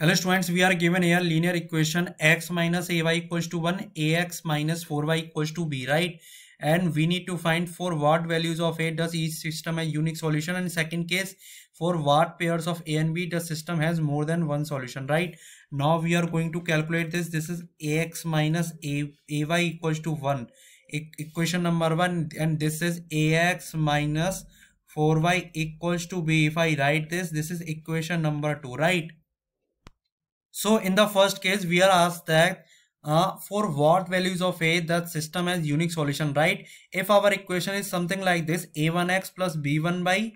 Hello students, we are given a linear equation x minus ay equals to 1, ax minus 4y equals to b, right? And we need to find for what values of a does each system a unique solution and second case for what pairs of a and b the system has more than one solution, right? Now we are going to calculate this. This is ax minus a, ay equals to 1, equation number 1 and this is ax minus 4y equals to b. If I write this, this is equation number 2, right? So in the first case, we are asked that uh, for what values of A the system has unique solution, right? If our equation is something like this, A1x plus B1 by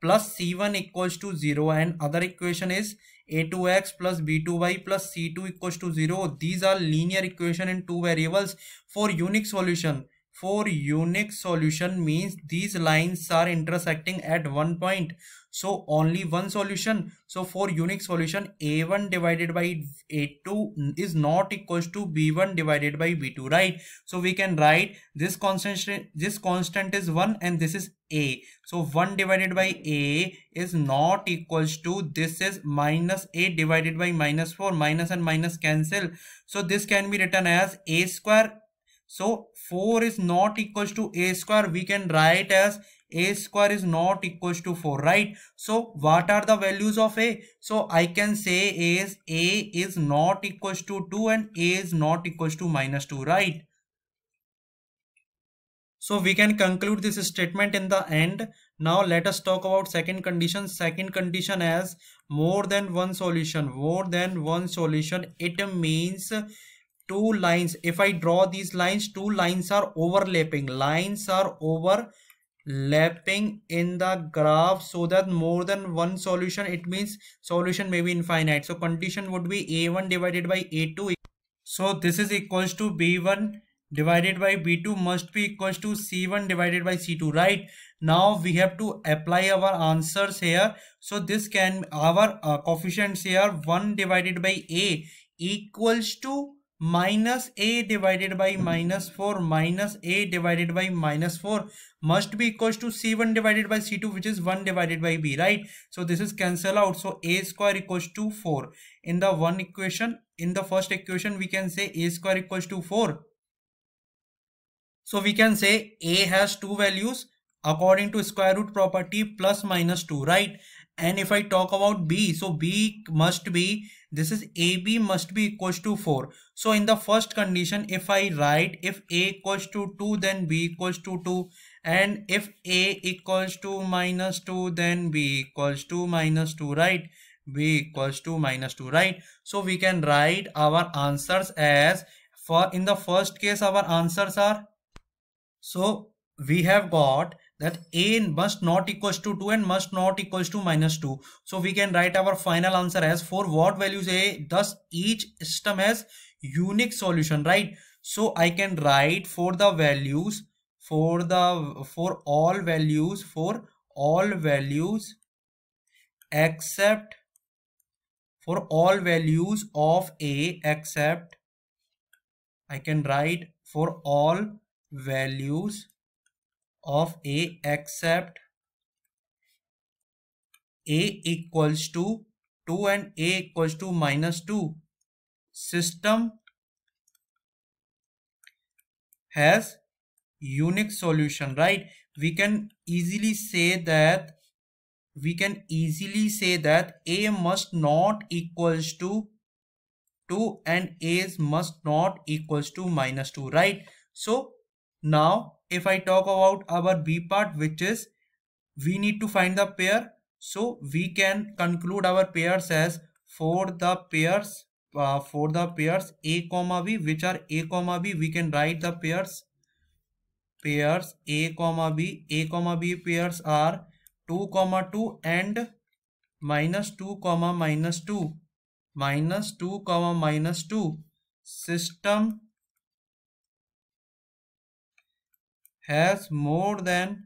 plus C1 equals to 0 and other equation is a2x plus b2y plus c2 equals to 0. These are linear equation in two variables for unique solution for unique solution means these lines are intersecting at one point so only one solution so for unique solution a1 divided by a2 is not equals to b1 divided by b2 right so we can write this constant this constant is 1 and this is a so 1 divided by a is not equals to this is minus a divided by minus 4 minus and minus cancel so this can be written as a square so 4 is not equals to a square. We can write as a square is not equals to 4, right? So what are the values of a? So I can say a is a is not equals to 2 and a is not equals to minus 2, right? So we can conclude this statement in the end. Now let us talk about second condition. Second condition as more than one solution. More than one solution. It means two lines if i draw these lines two lines are overlapping lines are overlapping in the graph so that more than one solution it means solution may be infinite so condition would be a1 divided by a2 so this is equals to b1 divided by b2 must be equals to c1 divided by c2 right now we have to apply our answers here so this can our uh, coefficients here 1 divided by a equals to minus a divided by minus 4 minus a divided by minus 4 must be equals to c1 divided by c2 which is 1 divided by b right so this is cancel out so a square equals to 4 in the one equation in the first equation we can say a square equals to 4 so we can say a has two values according to square root property plus minus 2 right and if I talk about B, so B must be, this is AB must be equals to 4. So in the first condition, if I write, if A equals to 2, then B equals to 2. And if A equals to minus 2, then B equals to minus 2, right? B equals to minus 2, right? So we can write our answers as, for in the first case, our answers are, so we have got that a must not equals to 2 and must not equals to minus 2. So we can write our final answer as for what values a thus each system has unique solution right. So I can write for the values for the for all values for all values except for all values of a except I can write for all values of A except A equals to 2 and A equals to minus 2. System has unique solution, right? We can easily say that we can easily say that A must not equals to 2 and A must not equals to minus 2, right? So now if I talk about our B part, which is we need to find the pair. So we can conclude our pairs as for the pairs uh, for the pairs a comma b which are a comma b we can write the pairs pairs a comma b a comma b pairs are 2 comma 2 and minus 2 comma minus 2 minus 2 comma minus 2 system has more than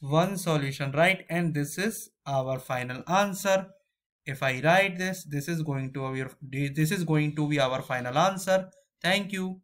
one solution right and this is our final answer if i write this this is going to be this is going to be our final answer thank you